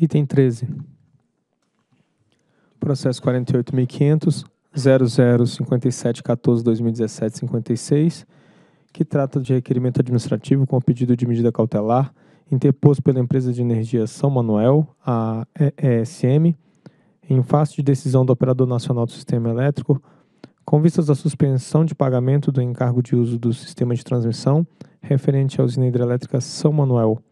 Item 13. Processo 48.500.0057.14.2017.56, que trata de requerimento administrativo com pedido de medida cautelar interposto pela empresa de energia São Manuel, a ESM, em face de decisão do Operador Nacional do Sistema Elétrico, com vistas à suspensão de pagamento do encargo de uso do sistema de transmissão referente à usina hidrelétrica São Manuel,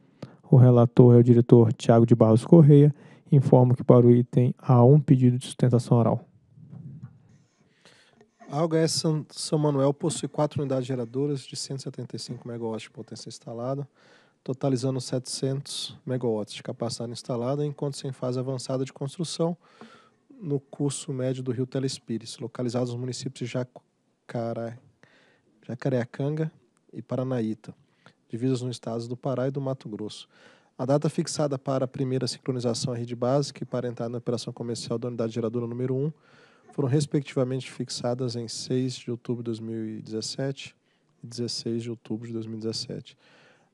o relator é o diretor Tiago de Barros Correia. Informo que para o item há um pedido de sustentação oral. A UGS São Manuel possui quatro unidades geradoras de 175 MW de potência instalada, totalizando 700 MW de capacidade instalada, enquanto-se em fase avançada de construção no curso médio do Rio Telespires, localizados nos municípios de Jacare Jacareacanga e Paranaíta divisas nos estados do Pará e do Mato Grosso. A data fixada para a primeira sincronização à rede básica e para entrar na operação comercial da unidade geradora número 1 foram respectivamente fixadas em 6 de outubro de 2017 e 16 de outubro de 2017.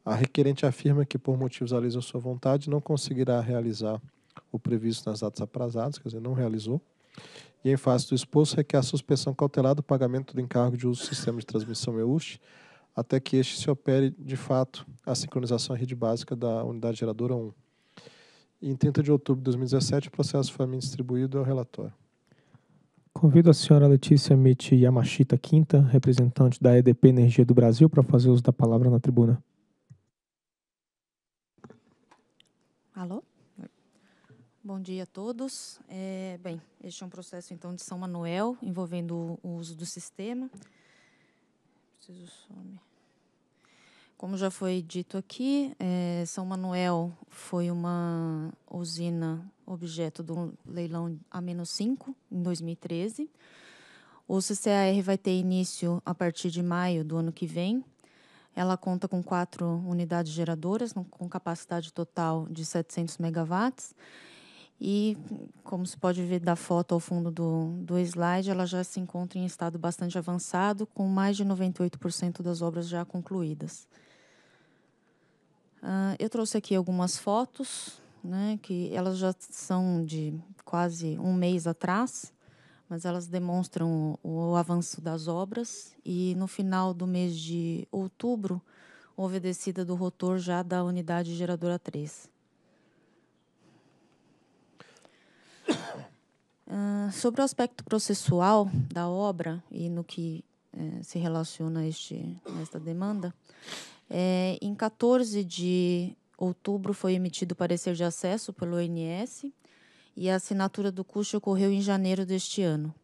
A requerente afirma que, por motivos alheios à sua vontade, não conseguirá realizar o previsto nas datas aprazadas, quer dizer, não realizou, e em face do exposto requer a suspensão cautelar do pagamento do encargo de uso do sistema de transmissão EUST até que este se opere de fato a sincronização à rede básica da unidade geradora 1. Em 30 de outubro de 2017, o processo foi distribuído ao relatório. Convido a senhora Letícia Michi Yamashita Quinta, representante da EDP Energia do Brasil, para fazer uso da palavra na tribuna. Alô? Bom dia a todos. É, bem, este é um processo então de São Manuel envolvendo o uso do sistema preciso some. Como já foi dito aqui, é, São Manuel foi uma usina objeto do leilão A-5 em 2013. O CCAR vai ter início a partir de maio do ano que vem. Ela conta com quatro unidades geradoras, com capacidade total de 700 megawatts. E, como se pode ver da foto ao fundo do, do slide, ela já se encontra em estado bastante avançado, com mais de 98% das obras já concluídas. Uh, eu trouxe aqui algumas fotos, né, que elas já são de quase um mês atrás mas elas demonstram o, o, avanço das obras e no final do mês de outubro houve a descida do rotor já da unidade geradora 3. sobre o aspecto processual da obra e no que é, se relaciona a este, esta demanda, é, em 14 de outubro foi emitido parecer de acesso pelo ONS e a assinatura do custo ocorreu em janeiro deste ano.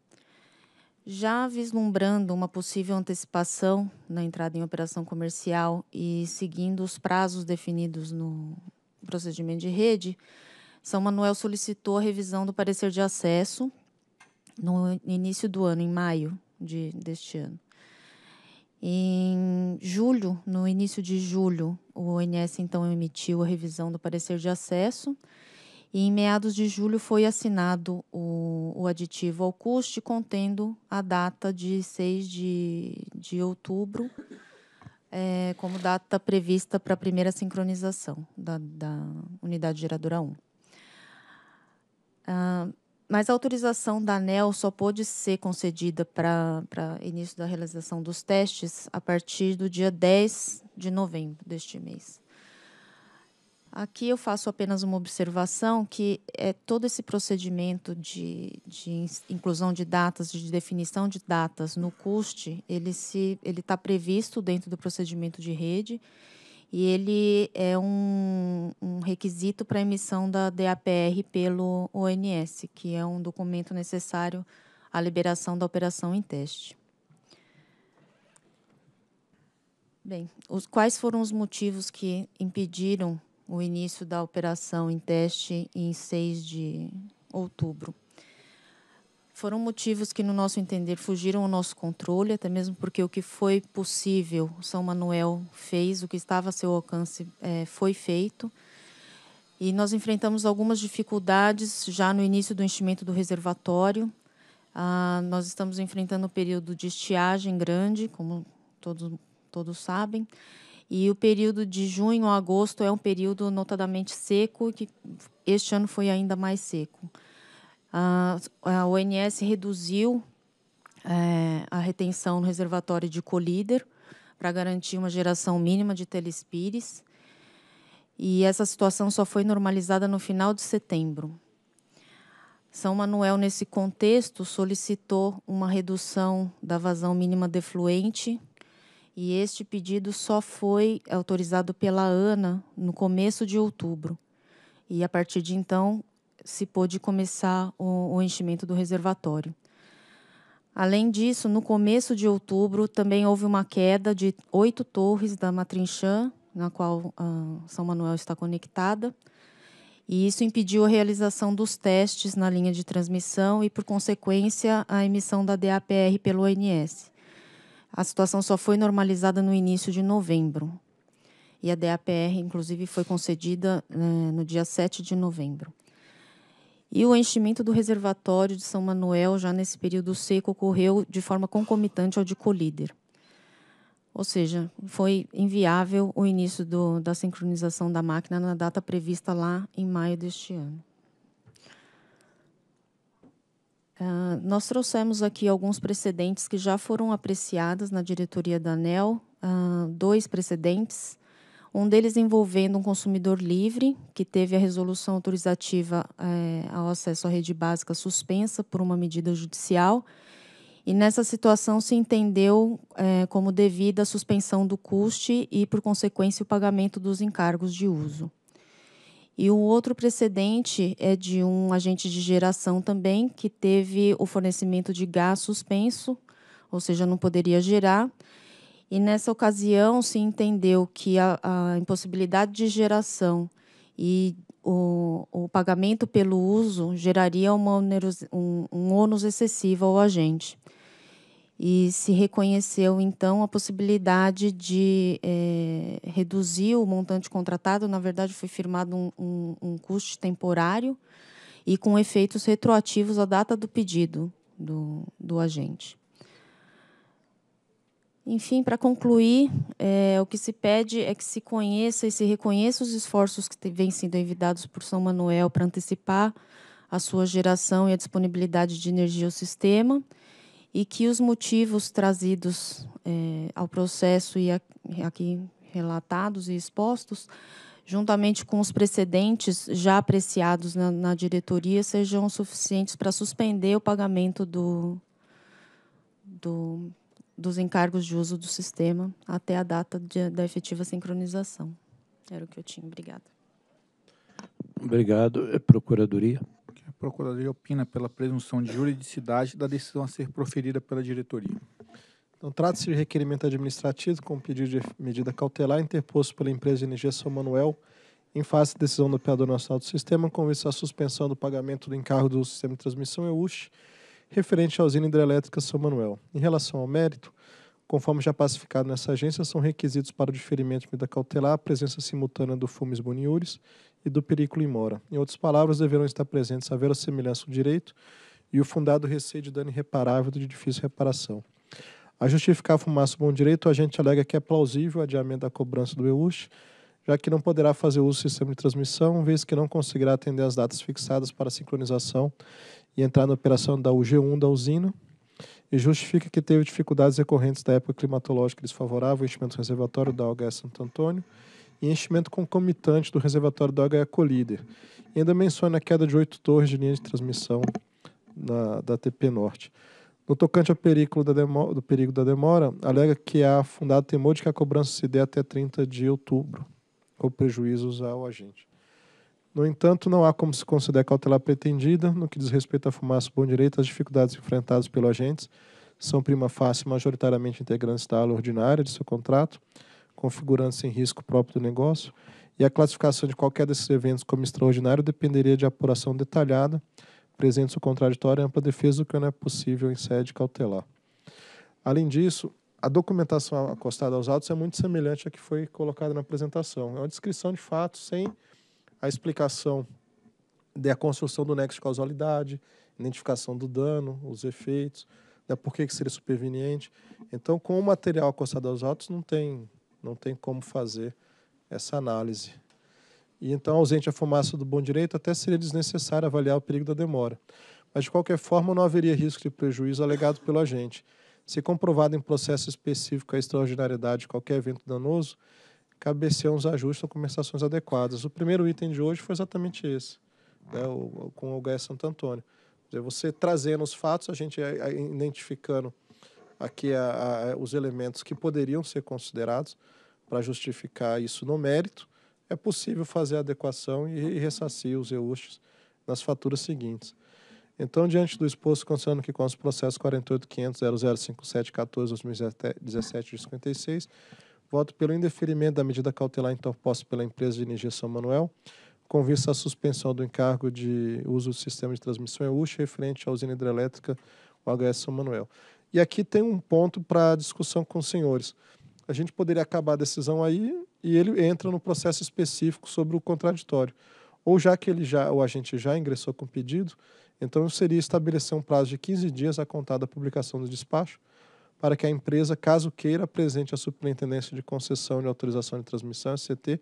Já vislumbrando uma possível antecipação na entrada em operação comercial e seguindo os prazos definidos no procedimento de rede, São Manuel solicitou a revisão do parecer de acesso no início do ano, em maio de, deste ano. Em julho, no início de julho, o ONS então emitiu a revisão do parecer de acesso. E em meados de julho foi assinado o, o aditivo ao custe, contendo a data de 6 de, de outubro é, como data prevista para a primeira sincronização da, da unidade geradora 1. Ah, mas a autorização da ANEL só pôde ser concedida para início da realização dos testes a partir do dia 10 de novembro deste mês. Aqui eu faço apenas uma observação que é todo esse procedimento de, de inclusão de datas, de definição de datas no CUST, ele está previsto dentro do procedimento de rede e ele é um, um requisito para emissão da DAPR pelo ONS, que é um documento necessário à liberação da operação em teste. Bem, os, quais foram os motivos que impediram o início da operação em teste em 6 de outubro? Foram motivos que, no nosso entender, fugiram ao nosso controle, até mesmo porque o que foi possível, São Manuel fez, o que estava a seu alcance é, foi feito. E nós enfrentamos algumas dificuldades já no início do enchimento do reservatório. Ah, nós estamos enfrentando um período de estiagem grande, como todos, todos sabem. E o período de junho a agosto é um período notadamente seco, que este ano foi ainda mais seco a, ONS reduziu é, a retenção no reservatório de colíder para garantir uma geração mínima de telespires. E essa situação só foi normalizada no final de setembro. São Manuel, nesse contexto, solicitou uma redução da vazão mínima defluente e este pedido só foi autorizado pela ANA no começo de outubro. E a partir de então, se pôde começar o, o enchimento do reservatório. Além disso, no começo de outubro também houve uma queda de oito torres da Matrinchã, na qual a ah, São Manuel está conectada, e isso impediu a realização dos testes na linha de transmissão e, por consequência, a emissão da DAPR pelo ONS. A situação só foi normalizada no início de novembro. E a DAPR, inclusive, foi concedida eh, no dia 7 de novembro. E o enchimento do reservatório de São Manuel, já nesse período seco, ocorreu de forma concomitante ao de Colíder. Ou seja, foi inviável o início do, da sincronização da máquina na data prevista lá em maio deste ano. Uh, nós trouxemos aqui alguns precedentes que já foram apreciados na diretoria da ANEL, uh, dois precedentes um deles envolvendo um consumidor livre, que teve a resolução autorizativa é, ao acesso à rede básica suspensa por uma medida judicial. E nessa situação se entendeu é, como devida a suspensão do custe e, por consequência, o pagamento dos encargos de uso. E o outro precedente é de um agente de geração também, que teve o fornecimento de gás suspenso, ou seja, não poderia gerar e nessa ocasião se entendeu que a, a impossibilidade de geração e o, o, pagamento pelo uso geraria uma oneros, um, um ônus excessivo ao agente. E se reconheceu, então, a possibilidade de é, reduzir o montante contratado. Na verdade, foi firmado um, um, um custo temporário e com efeitos retroativos à data do pedido do, do agente. Enfim, para concluir, é, o que se pede é que se conheça e se reconheça os esforços que vêm sendo envidados por São Manuel para antecipar a sua geração e a disponibilidade de energia ao sistema e que os motivos trazidos é, ao processo e aqui relatados e expostos, juntamente com os precedentes já apreciados na, na diretoria, sejam suficientes para suspender o pagamento do, do dos encargos de uso do sistema até a data de, da efetiva sincronização. Era o que eu tinha. Obrigada. Obrigado. É Procuradoria. A é, Procuradoria opina pela presunção de juridicidade da decisão a ser proferida pela diretoria. Então, trata-se de requerimento administrativo com pedido de medida cautelar interposto pela empresa de energia São Manuel em face da decisão do operador nacional do sistema com vista à suspensão do pagamento do encargo do sistema de transmissão EUSH é referente à usina hidrelétrica São Manuel. Em relação ao mérito, conforme já pacificado nessa agência, são requisitos para o diferimento de medida cautelar a presença simultânea do fumes boniúris e do Perículo imora. Em outras palavras, deverão estar presentes a semelhança do direito e o fundado receio de dano irreparável de difícil reparação. A justificar a fumaça bom direito, a gente alega que é plausível o adiamento da cobrança do EUSH, já que não poderá fazer uso do sistema de transmissão, vez que não conseguirá atender as datas fixadas para sincronização e entrar na operação da UG1 da usina, e justifica que teve dificuldades decorrentes da época climatológica desfavorável, enchimento reservatório da OHE Santo Antônio e enchimento concomitante do reservatório da OHE Colíder. E ainda menciona a queda de oito torres de linha de transmissão na, da TP Norte. No tocante ao perigo da, demora, do perigo da demora, alega que há fundado temor de que a cobrança se dê até 30 de outubro ou prejuízos ao agente. No entanto, não há como se considerar cautelar pretendida no que diz respeito à fumaça bom direito, as dificuldades enfrentadas pelo agente são prima facie majoritariamente integrantes da ala ordinária de seu contrato, configurando-se em risco próprio do negócio, e a classificação de qualquer desses eventos como extraordinário dependeria de apuração detalhada, presente o contraditório e ampla defesa, o que não é possível em sede cautelar. Além disso, a documentação acostada aos autos é muito semelhante à que foi colocada na apresentação. É uma descrição de fato sem a explicação da construção do nexo de causalidade, identificação do dano, os efeitos, da né, por que, que seria superveniente. Então, com o material acostado aos autos, não tem, não tem como fazer essa análise. E então, ausente a fumaça do bom direito, até seria desnecessário avaliar o perigo da demora. Mas, de qualquer forma, não haveria risco de prejuízo alegado pelo agente se comprovado em processo específico a extraordinariedade de qualquer evento danoso, cabeceam uns ajustes ou compensações adequadas. O primeiro item de hoje foi exatamente esse, né, o, com o Gaia Santo Antônio. Dizer, você trazendo os fatos, a gente identificando aqui a, os elementos que poderiam ser considerados para justificar isso no mérito, é possível fazer a adequação e, e ressarcir os EUSTs nas faturas seguintes. Então, diante do exposto, considerando que consta o processo 48.500.0057.14.2017-56, voto pelo indeferimento da medida cautelar interposta pela empresa de energia São Manuel, com vista à suspensão do encargo de uso do sistema de transmissão EUX referente à usina hidrelétrica UHS São Manuel. E aqui tem um ponto para discussão com os senhores. A gente poderia acabar a decisão aí e ele entra no processo específico sobre o contraditório ou já que ele já o agente já ingressou com pedido, então seria estabelecer um prazo de 15 dias a contar da publicação do despacho para que a empresa, caso queira, apresente à Superintendência de Concessão de Autorização de Transmissão, SCT,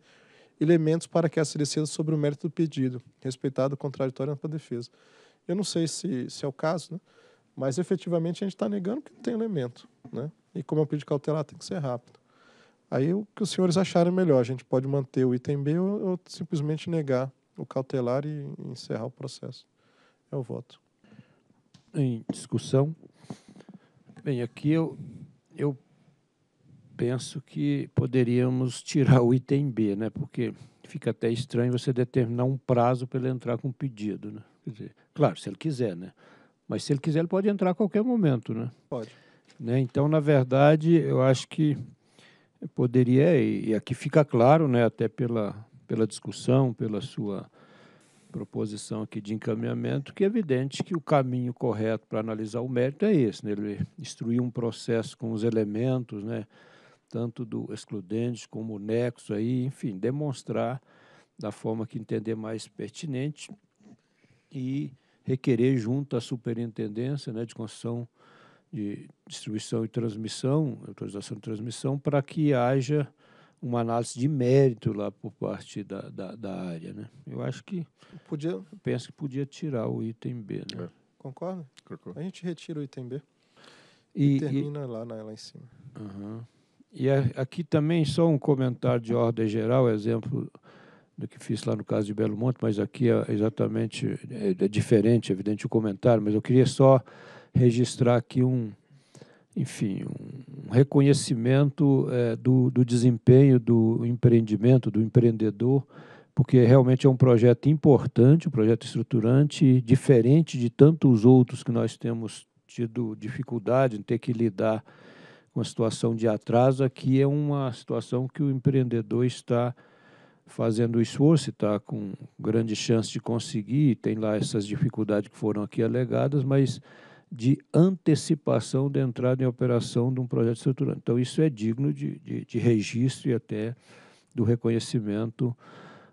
elementos para que essa decida sobre o mérito do pedido, respeitado o contraditório para a defesa. Eu não sei se, se é o caso, né? mas efetivamente a gente está negando que não tem elemento. Né? E como é um pedido cautelar, tem que ser rápido. Aí o que os senhores acharem melhor, a gente pode manter o item B ou, ou simplesmente negar o cautelar e encerrar o processo. É o voto. Em discussão. Bem, aqui eu, eu penso que poderíamos tirar o item B, né? Porque fica até estranho você determinar um prazo para ele entrar com pedido, né? Quer dizer, claro, se ele quiser, né? Mas se ele quiser, ele pode entrar a qualquer momento, né? Pode. Né? Então, na verdade, eu acho que poderia, e aqui fica claro, né, até pela, pela discussão, pela sua proposição aqui de encaminhamento, que é evidente que o caminho correto para analisar o mérito é esse, né? ele instruir um processo com os elementos, né? tanto do excludente como o nexo, aí, enfim, demonstrar da forma que entender mais pertinente e requerer junto à superintendência né, de construção de distribuição e transmissão, autorização de transmissão, para que haja uma análise de mérito lá por parte da, da, da área, né? Eu acho que podia, eu penso que podia tirar o item B, né? É. Concorda? A gente retira o item B e, e termina e, lá, na, lá em cima. Uh -huh. E a, aqui também só um comentário de ordem geral, exemplo do que fiz lá no caso de Belo Monte, mas aqui é exatamente é, é diferente, é evidente o comentário, mas eu queria só registrar aqui um, enfim, um, reconhecimento é, do, do desempenho do empreendimento, do empreendedor, porque realmente é um projeto importante, um projeto estruturante, diferente de tantos outros que nós temos tido dificuldade em ter que lidar com a situação de atraso. Aqui é uma situação que o empreendedor está fazendo esforço, está com grande chance de conseguir, tem lá essas dificuldades que foram aqui alegadas, mas de antecipação da entrada em operação de um projeto estruturante. Então, isso é digno de, de, de registro e até do reconhecimento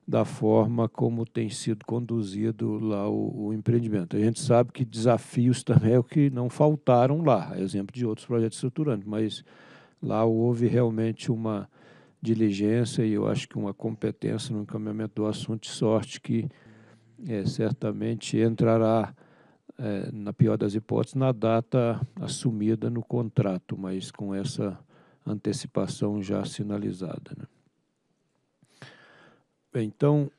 da forma como tem sido conduzido lá o, o, empreendimento. A gente sabe que desafios também é o que não faltaram lá, exemplo de outros projetos estruturantes, mas lá houve realmente uma diligência e eu acho que uma competência no encaminhamento do assunto, de sorte que é, certamente entrará é, na pior das hipóteses, na data assumida no contrato, mas com essa antecipação já sinalizada. Né? Bem, então,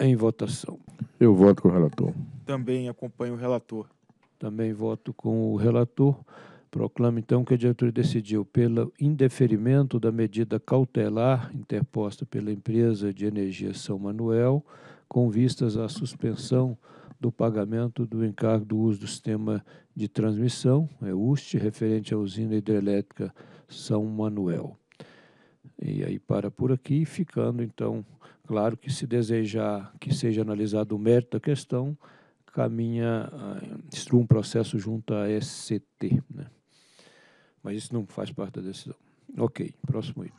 em votação. Eu voto com o relator. Também acompanho o relator. Também voto com o relator. Proclamo, então, que a diretoria decidiu pelo indeferimento da medida cautelar interposta pela empresa de energia São Manuel, com vistas à suspensão do pagamento do encargo do uso do sistema de transmissão, é UST, referente à usina hidrelétrica São Manuel. E aí para por aqui, ficando então claro que se desejar que seja analisado o mérito da questão, caminha, ah, instrua um processo junto à SCT, né? Mas isso não faz parte da decisão. Ok, próximo item.